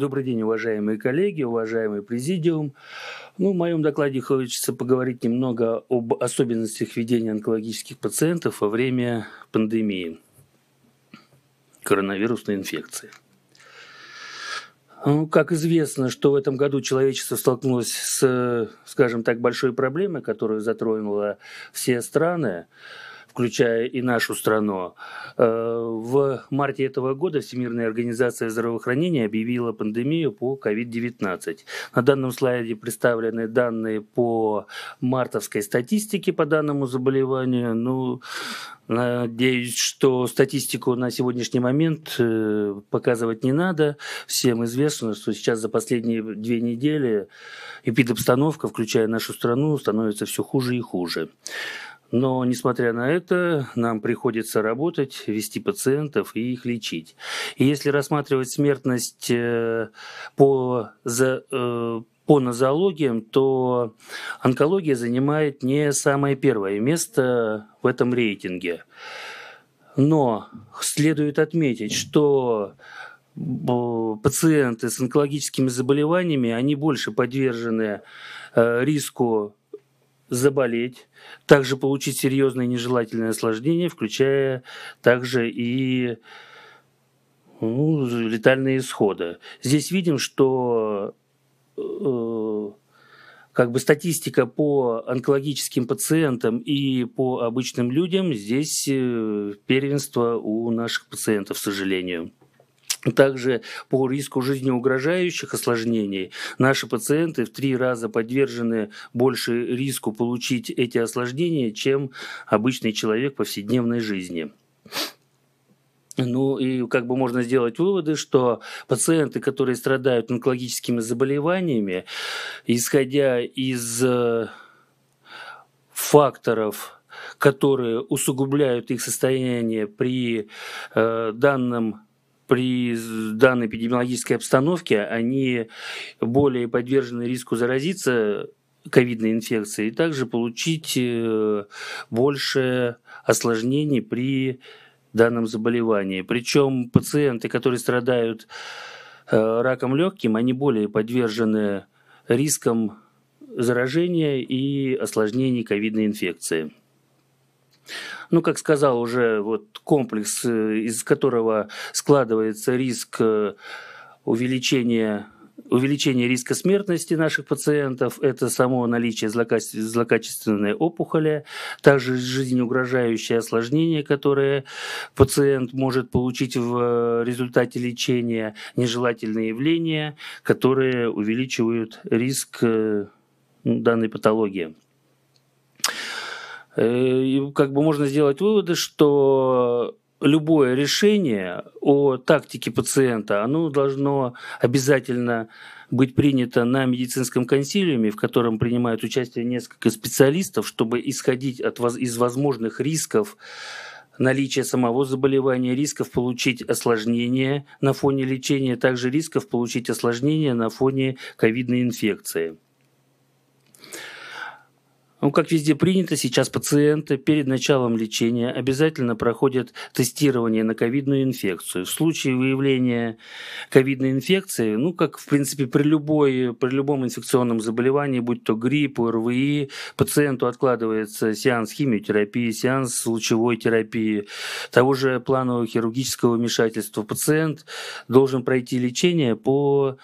Добрый день, уважаемые коллеги, уважаемый президиум. Ну, в моем докладе хочется поговорить немного об особенностях ведения онкологических пациентов во время пандемии коронавирусной инфекции. Ну, как известно, что в этом году человечество столкнулось с, скажем так, большой проблемой, которая затронула все страны включая и нашу страну. Э, в марте этого года Всемирная организация здравоохранения объявила пандемию по COVID-19. На данном слайде представлены данные по мартовской статистике по данному заболеванию. Ну, Надеюсь, что статистику на сегодняшний момент э, показывать не надо. Всем известно, что сейчас за последние две недели эпидобстановка, включая нашу страну, становится все хуже и хуже. Но, несмотря на это, нам приходится работать, вести пациентов и их лечить. И если рассматривать смертность э, по, за, э, по нозологиям, то онкология занимает не самое первое место в этом рейтинге. Но следует отметить, что пациенты с онкологическими заболеваниями, они больше подвержены э, риску заболеть, также получить серьезные нежелательные осложнения, включая также и ну, летальные исходы. Здесь видим, что э, как бы статистика по онкологическим пациентам и по обычным людям здесь э, первенство у наших пациентов, к сожалению. Также по риску жизнеугрожающих осложнений наши пациенты в три раза подвержены больше риску получить эти осложнения, чем обычный человек в повседневной жизни. Ну и как бы можно сделать выводы, что пациенты, которые страдают онкологическими заболеваниями, исходя из э, факторов, которые усугубляют их состояние при э, данном при данной эпидемиологической обстановке они более подвержены риску заразиться ковидной инфекцией и также получить э, больше осложнений при данном заболевании. Причем пациенты, которые страдают э, раком легким, они более подвержены рискам заражения и осложнений ковидной инфекции. Ну, как сказал уже, вот комплекс, э, из которого складывается риск э, увеличения увеличение риска смертности наших пациентов, это само наличие злокачественной, опухоли, также жизнеугрожающее осложнение, которое пациент может получить в э, результате лечения, нежелательные явления, которые увеличивают риск данной патологии. Э, и как бы можно сделать выводы, что любое решение о тактике пациента, оно должно обязательно быть принято на медицинском консилиуме, в котором принимают участие несколько специалистов, чтобы исходить от, из возможных рисков наличия самого заболевания, рисков получить осложнение на фоне лечения, также рисков получить осложнение на фоне ковидной инфекции. Ну, как везде принято, сейчас пациенты перед началом лечения обязательно проходят тестирование на ковидную инфекцию. В случае выявления ковидной инфекции, ну, как, в принципе, при, любой, при любом инфекционном заболевании, будь то грипп, РВИ, пациенту откладывается сеанс химиотерапии, сеанс лучевой терапии, того же планового хирургического вмешательства. Пациент должен пройти лечение по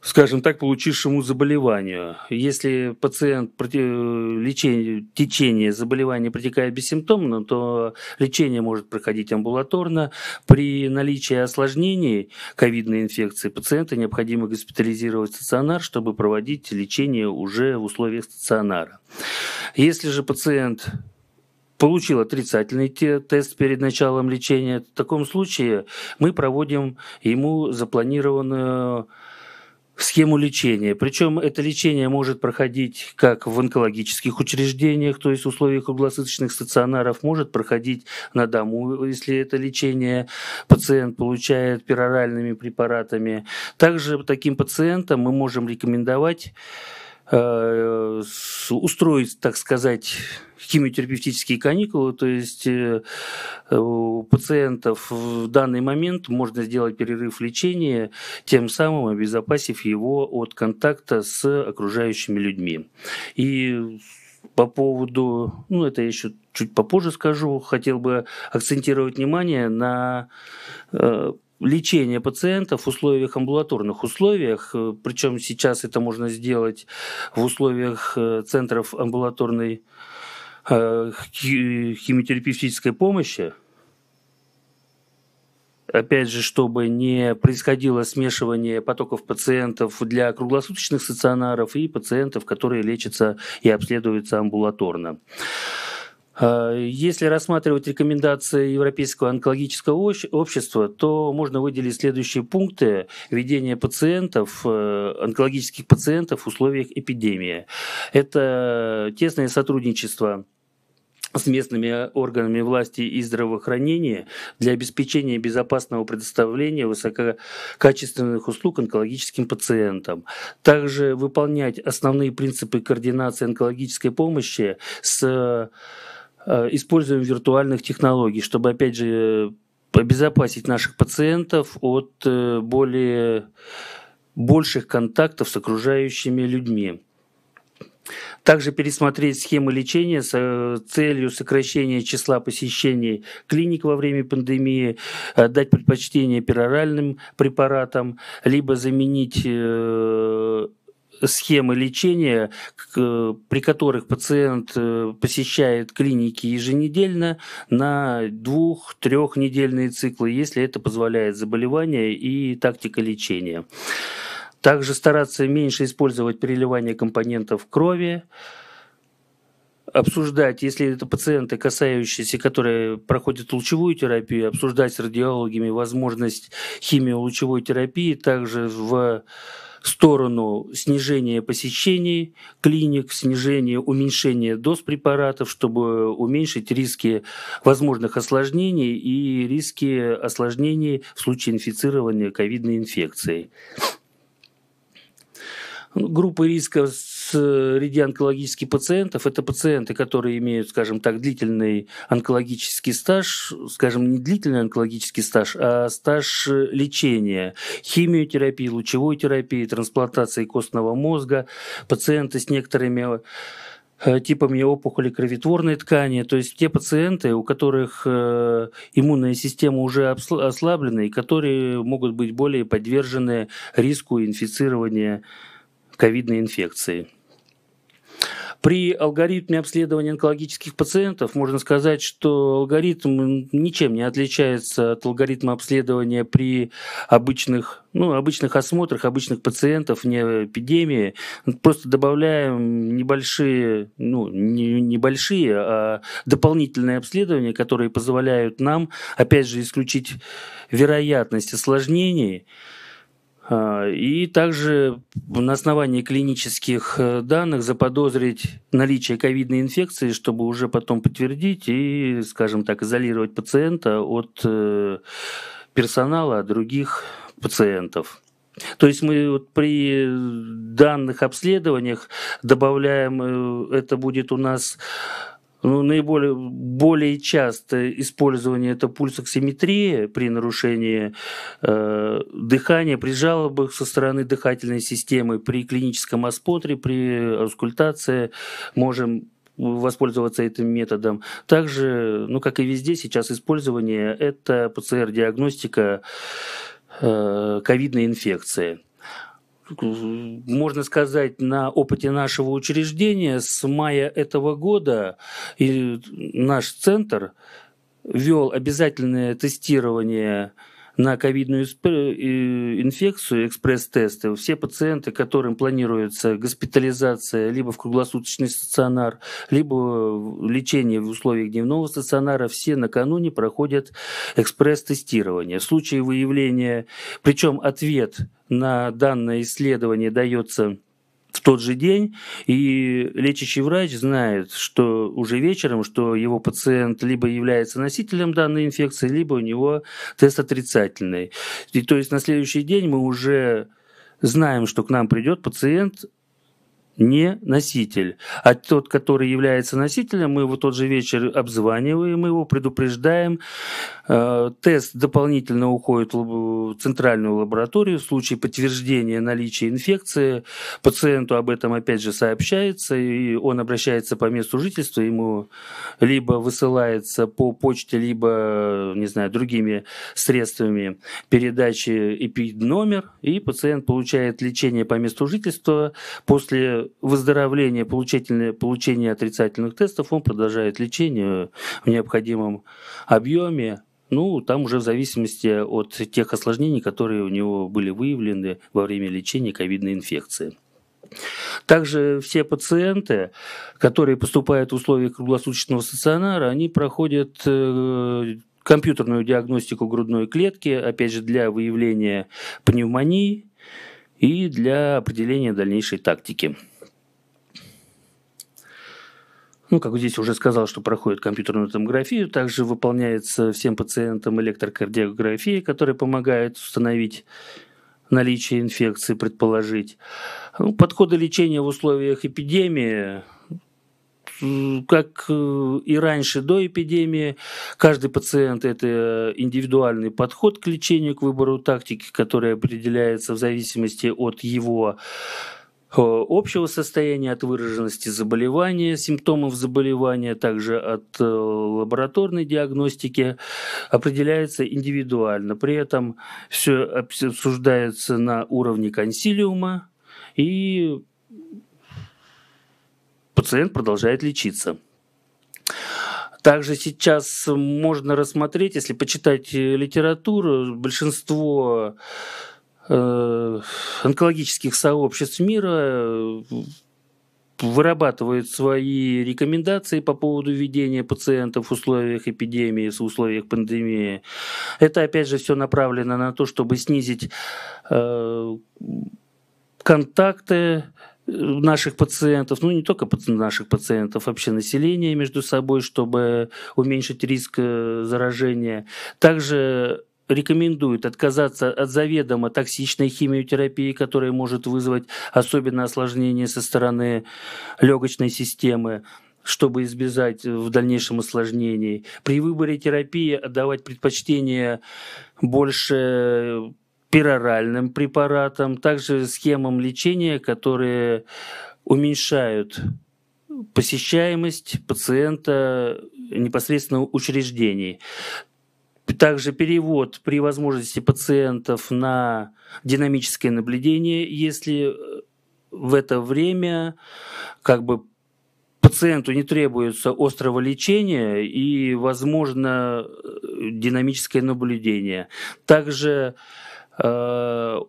скажем так, получившему заболеванию. Если пациент лечение, течение заболевания протекает бессимптомно, то лечение может проходить амбулаторно. При наличии осложнений ковидной инфекции пациента необходимо госпитализировать в стационар, чтобы проводить лечение уже в условиях стационара. Если же пациент получил отрицательный тест перед началом лечения, в таком случае мы проводим ему запланированную в схему лечения. Причем это лечение может проходить как в онкологических учреждениях, то есть в условиях углосыточных стационаров, может проходить на дому, если это лечение пациент получает пероральными препаратами. Также таким пациентам мы можем рекомендовать э, устроить, так сказать, химиотерапевтические каникулы, то есть э, э, у пациентов в данный момент можно сделать перерыв лечения, тем самым обезопасив его от контакта с окружающими людьми. И по поводу, ну это я еще чуть попозже скажу, хотел бы акцентировать внимание на э, лечение пациентов в условиях амбулаторных условиях, причем сейчас это можно сделать в условиях центров амбулаторной Э, химиотерапевтической помощи, опять же, чтобы не происходило смешивание потоков пациентов для круглосуточных стационаров и пациентов, которые лечатся и обследуются амбулаторно. Э, если рассматривать рекомендации Европейского онкологического общества, то можно выделить следующие пункты ведения пациентов, э, онкологических пациентов в условиях эпидемии. Это тесное сотрудничество с местными органами власти и здравоохранения для обеспечения безопасного предоставления высококачественных услуг онкологическим пациентам. Также выполнять основные принципы координации онкологической помощи с э, используем виртуальных технологий, чтобы, опять же, обезопасить наших пациентов от э, более больших контактов с окружающими людьми. Также пересмотреть схемы лечения с э, целью сокращения числа посещений клиник во время пандемии, э, дать предпочтение пероральным препаратам, либо заменить э, схемы лечения, при которых пациент посещает клиники еженедельно на двух-трехнедельные циклы, если это позволяет заболевание и тактика лечения. Также стараться меньше использовать переливание компонентов крови, обсуждать, если это пациенты, касающиеся, которые проходят лучевую терапию, обсуждать с радиологами возможность химио-лучевой терапии, также в сторону снижения посещений клиник, снижения, уменьшения доз препаратов, чтобы уменьшить риски возможных осложнений и риски осложнений в случае инфицирования ковидной инфекцией группы риска э, среди онкологических пациентов – это пациенты, которые имеют, скажем так, длительный онкологический стаж, скажем, не длительный онкологический стаж, а стаж э, лечения, химиотерапии, лучевой терапии, трансплантации костного мозга, пациенты с некоторыми э, типами опухоли кровотворной ткани, то есть те пациенты, у которых иммунная система уже ослаблена и которые могут быть более подвержены риску инфицирования ковидной инфекции. При алгоритме обследования онкологических пациентов можно сказать, что алгоритм ничем не отличается от алгоритма обследования при обычных, ну, обычных осмотрах, обычных пациентов, не эпидемии. Просто добавляем небольшие, ну, не, небольшие, а дополнительные обследования, которые позволяют нам, опять же, исключить вероятность осложнений а, и также на основании клинических э, данных заподозрить наличие ковидной инфекции, чтобы уже потом подтвердить и, скажем так, изолировать пациента от э, персонала, от других пациентов. То есть мы вот при данных обследованиях добавляем, э, это будет у нас ну, наиболее более частое использование это пульсоксиметрия при нарушении э, дыхания, при жалобах со стороны дыхательной системы, при клиническом осмотре, при аускультации можем воспользоваться этим методом. Также, ну, как и везде, сейчас использование – это ПЦР-диагностика э, ковидной инфекции можно сказать, на опыте нашего учреждения с мая этого года и наш центр вел обязательное тестирование на ковидную инфекцию экспресс-тесты. Все пациенты, которым планируется госпитализация либо в круглосуточный стационар, либо лечение в условиях дневного стационара, все накануне проходят экспресс-тестирование. В случае выявления, причем ответ на данное исследование дается в тот же день, и лечащий врач знает, что уже вечером, что его пациент либо является носителем данной инфекции, либо у него тест отрицательный. И то есть на следующий день мы уже знаем, что к нам придет пациент не носитель. А тот, который является носителем, мы его тот же вечер обзваниваем, мы его предупреждаем. Э, тест дополнительно уходит в центральную лабораторию. В случае подтверждения наличия инфекции пациенту об этом опять же сообщается, и он обращается по месту жительства, ему либо высылается по почте, либо, не знаю, другими средствами передачи эпидномер, и пациент получает лечение по месту жительства. После после выздоровления, получения, получения отрицательных тестов, он продолжает лечение в необходимом объеме. Ну, там уже в зависимости от тех осложнений, которые у него были выявлены во время лечения ковидной инфекции. Также все пациенты, которые поступают в условиях круглосуточного стационара, они проходят э, компьютерную диагностику грудной клетки, опять же, для выявления пневмонии и для определения дальнейшей тактики. Ну, как здесь уже сказал, что проходит компьютерную томографию, также выполняется всем пациентам электрокардиография, которая помогает установить наличие инфекции, предположить. Ну, подходы лечения в условиях эпидемии как э, и раньше, до эпидемии, каждый пациент – это индивидуальный подход к лечению, к выбору тактики, который определяется в зависимости от его Э, общего состояния, от выраженности заболевания, симптомов заболевания, также от э, лабораторной диагностики определяется индивидуально. При этом все обсуждается на уровне консилиума и пациент продолжает лечиться. Также сейчас можно рассмотреть, если почитать э, литературу, большинство Э, онкологических сообществ мира э, вырабатывают свои рекомендации по поводу ведения пациентов в условиях эпидемии, в условиях пандемии. Это, опять же, все направлено на то, чтобы снизить э, контакты э, наших пациентов, ну не только наших пациентов, вообще населения между собой, чтобы уменьшить риск заражения. Также рекомендует отказаться от заведомо токсичной химиотерапии, которая может вызвать особенно осложнение со стороны легочной системы, чтобы избежать в дальнейшем осложнений. При выборе терапии отдавать предпочтение больше пероральным препаратам, также схемам лечения, которые уменьшают посещаемость пациента непосредственно учреждений. Также перевод при возможности пациентов на динамическое наблюдение, если э, в это время как бы пациенту не требуется острого лечения и, возможно, э, динамическое наблюдение. Также э,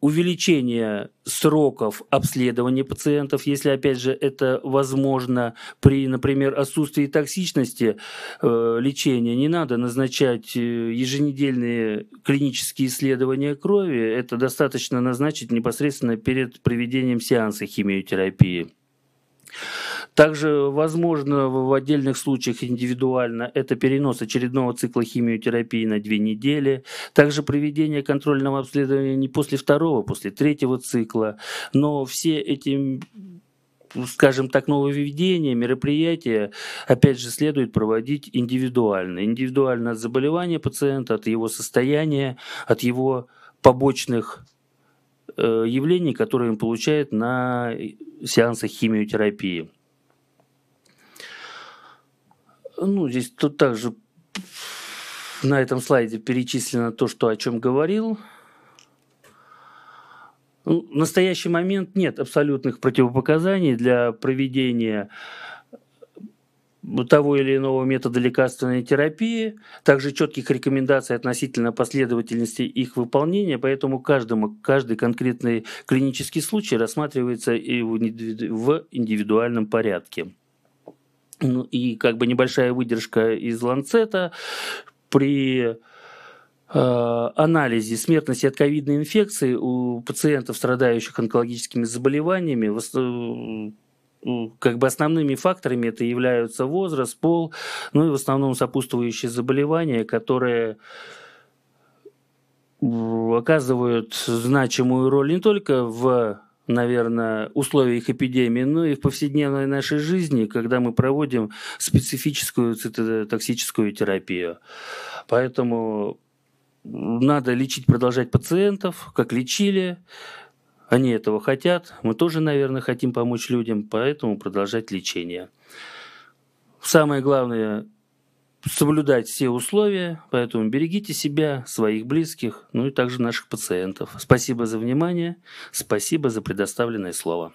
увеличение сроков обследования пациентов, если, опять же, это возможно при, например, отсутствии токсичности э, лечения, не надо назначать э, еженедельные клинические исследования крови, это достаточно назначить непосредственно перед проведением сеанса химиотерапии. Также возможно в отдельных случаях индивидуально это перенос очередного цикла химиотерапии на две недели, также проведение контрольного обследования не после второго, а после третьего цикла. Но все эти скажем так, нововведения, мероприятия, опять же, следует проводить индивидуально. Индивидуально от заболевания пациента, от его состояния, от его побочных э, явлений, которые он получает на э, сеансах химиотерапии. Ну, здесь тут также на этом слайде перечислено то, что о чем говорил. Ну, в настоящий момент нет абсолютных противопоказаний для проведения того или иного метода лекарственной терапии, также четких рекомендаций относительно последовательности их выполнения, поэтому каждому, каждый конкретный клинический случай рассматривается и в индивидуальном порядке. Ну, и как бы небольшая выдержка из Ланцета. При э, анализе смертности от ковидной инфекции у пациентов, страдающих онкологическими заболеваниями, э, как бы основными факторами это являются возраст, пол, ну и в основном сопутствующие заболевания, которые оказывают значимую роль не только в наверное, условиях эпидемии, но и в повседневной нашей жизни, когда мы проводим специфическую цитотоксическую терапию. Поэтому надо лечить, продолжать пациентов, как лечили, они этого хотят. Мы тоже, наверное, хотим помочь людям, поэтому продолжать лечение. Самое главное соблюдать все условия, поэтому берегите себя, своих близких, ну и также наших пациентов. Спасибо за внимание, спасибо за предоставленное слово.